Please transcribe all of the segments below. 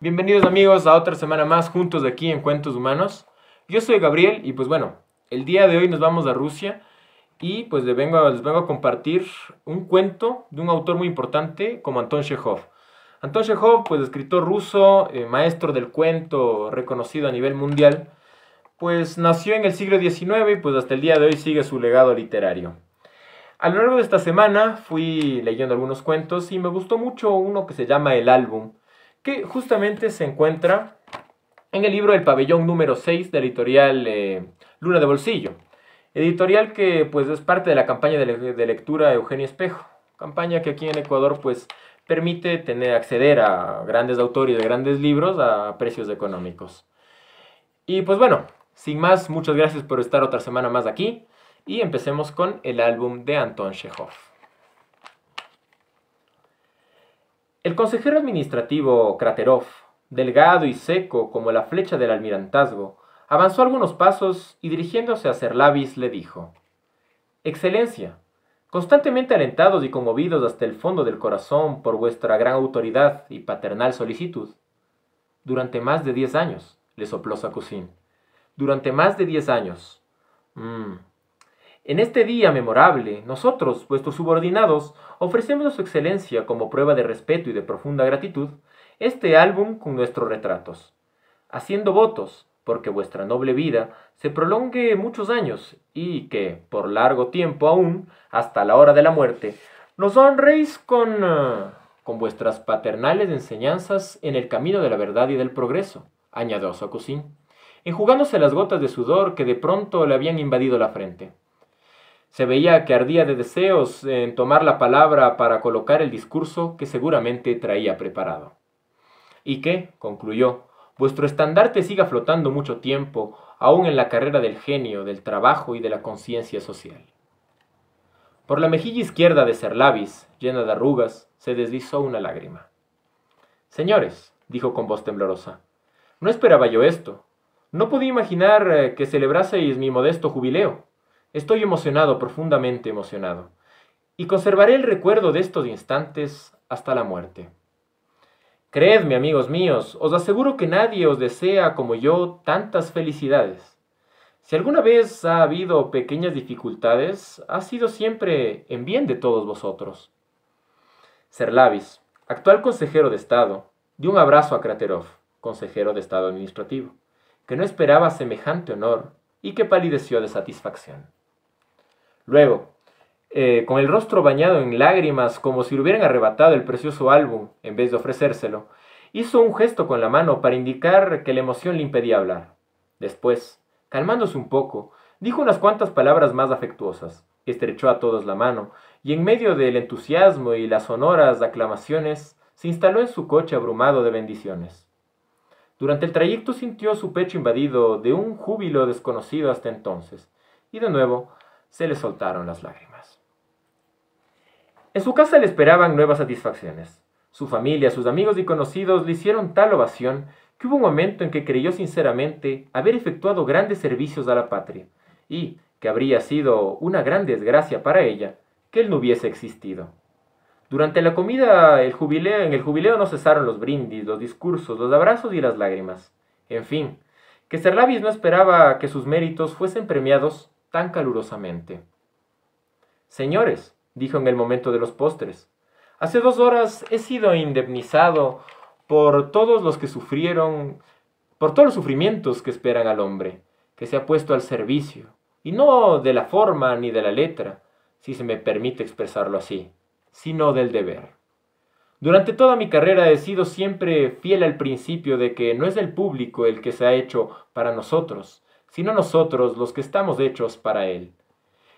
Bienvenidos amigos a otra semana más juntos de aquí en Cuentos Humanos. Yo soy Gabriel y pues bueno, el día de hoy nos vamos a Rusia y pues les vengo, a, a compartir un cuento de un autor muy importante como Anton Chekhov. Anton Chekhov, pues escritor ruso, eh, maestro del cuento reconocido a nivel mundial, pues nació en el siglo XIX y pues hasta el día de hoy sigue su legado literario. A lo largo de esta semana fui leyendo algunos cuentos y me gustó mucho uno que se llama El álbum que justamente se encuentra en el libro El pabellón número 6 de editorial eh, Luna de Bolsillo. Editorial que pues es parte de la campaña de, de lectura Eugenio Espejo, campaña que aquí en Ecuador pues permite tener, acceder a grandes autores de grandes libros a precios económicos. Y pues bueno, sin más, muchas gracias por estar otra semana más aquí y empecemos con el álbum de Anton Chekhov. El consejero administrativo Kraterov, delgado y seco como la flecha del almirantazgo, avanzó algunos pasos y dirigiéndose a Serlavis le dijo: Excelencia, constantemente alentados y conmovidos hasta el fondo del corazón por vuestra gran autoridad y paternal solicitud, durante más de diez años, le sopló Sacusín. Durante más de diez años. Mm, en este día memorable, nosotros, vuestros subordinados, ofrecemos a su excelencia como prueba de respeto y de profunda gratitud este álbum con nuestros retratos, haciendo votos porque vuestra noble vida se prolongue muchos años y que, por largo tiempo aún, hasta la hora de la muerte, nos honréis con, eh, con vuestras paternales enseñanzas en el camino de la verdad y del progreso, añadió Socosín, enjugándose las gotas de sudor que de pronto le habían invadido la frente. Se veía que ardía de deseos en tomar la palabra para colocar el discurso que seguramente traía preparado. Y que, concluyó, vuestro estandarte siga flotando mucho tiempo, aún en la carrera del genio, del trabajo y de la conciencia social. Por la mejilla izquierda de Serlavis, llena de arrugas, se deslizó una lágrima. Señores, dijo con voz temblorosa, no esperaba yo esto. No podía imaginar eh, que celebraseis mi modesto jubileo. Estoy emocionado, profundamente emocionado, y conservaré el recuerdo de estos instantes hasta la muerte. Creedme, amigos míos, os aseguro que nadie os desea como yo tantas felicidades. Si alguna vez ha habido pequeñas dificultades, ha sido siempre en bien de todos vosotros. Serlavis, actual consejero de Estado, dio un abrazo a Kraterov, consejero de Estado Administrativo, que no esperaba semejante honor y que palideció de satisfacción. Luego, eh, con el rostro bañado en lágrimas como si le hubieran arrebatado el precioso álbum en vez de ofrecérselo, hizo un gesto con la mano para indicar que la emoción le impedía hablar. Después, calmándose un poco, dijo unas cuantas palabras más afectuosas, estrechó a todos la mano, y en medio del entusiasmo y las sonoras aclamaciones, se instaló en su coche abrumado de bendiciones. Durante el trayecto sintió su pecho invadido de un júbilo desconocido hasta entonces, y de nuevo se le soltaron las lágrimas. En su casa le esperaban nuevas satisfacciones. Su familia, sus amigos y conocidos le hicieron tal ovación que hubo un momento en que creyó sinceramente haber efectuado grandes servicios a la patria y que habría sido una gran desgracia para ella que él no hubiese existido. Durante la comida el jubileo, en el jubileo no cesaron los brindis, los discursos, los abrazos y las lágrimas. En fin, que Serlavis no esperaba que sus méritos fuesen premiados tan calurosamente. Señores, dijo en el momento de los postres, hace dos horas he sido indemnizado por todos los que sufrieron, por todos los sufrimientos que esperan al hombre, que se ha puesto al servicio, y no de la forma ni de la letra, si se me permite expresarlo así, sino del deber. Durante toda mi carrera he sido siempre fiel al principio de que no es el público el que se ha hecho para nosotros, sino nosotros los que estamos hechos para Él.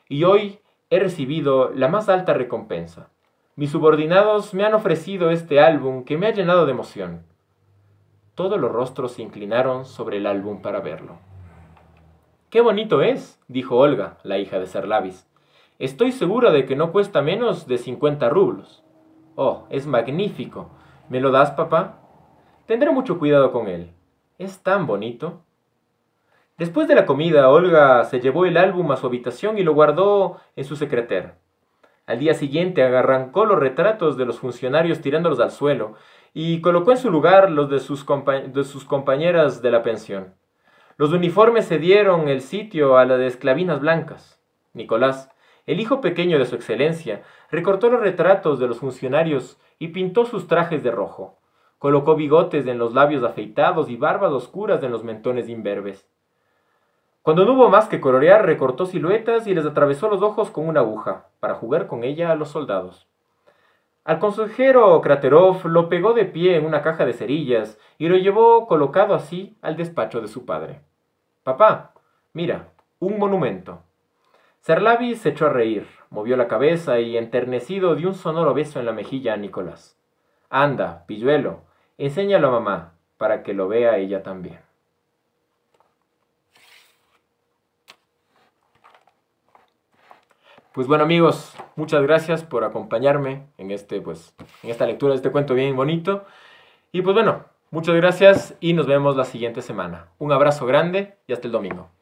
Y hoy he recibido la más alta recompensa. Mis subordinados me han ofrecido este álbum que me ha llenado de emoción. Todos los rostros se inclinaron sobre el álbum para verlo. ¡Qué bonito es! dijo Olga, la hija de Serlavis. Estoy segura de que no cuesta menos de 50 rublos. Oh, es magnífico. ¿Me lo das, papá? Tendré mucho cuidado con él. Es tan bonito. Después de la comida, Olga se llevó el álbum a su habitación y lo guardó en su secreter. Al día siguiente agarrancó los retratos de los funcionarios tirándolos al suelo y colocó en su lugar los de sus, de sus compañeras de la pensión. Los uniformes cedieron el sitio a la de esclavinas blancas. Nicolás, el hijo pequeño de su excelencia, recortó los retratos de los funcionarios y pintó sus trajes de rojo. Colocó bigotes en los labios afeitados y barbas oscuras en los mentones imberbes. Cuando no hubo más que colorear, recortó siluetas y les atravesó los ojos con una aguja, para jugar con ella a los soldados. Al consejero Kraterov lo pegó de pie en una caja de cerillas y lo llevó colocado así al despacho de su padre. Papá, mira, un monumento. Serlavi se echó a reír, movió la cabeza y, enternecido, dio un sonoro beso en la mejilla a Nicolás. Anda, pilluelo, enséñalo a mamá, para que lo vea ella también. Pues bueno amigos, muchas gracias por acompañarme en, este, pues, en esta lectura de este cuento bien bonito. Y pues bueno, muchas gracias y nos vemos la siguiente semana. Un abrazo grande y hasta el domingo.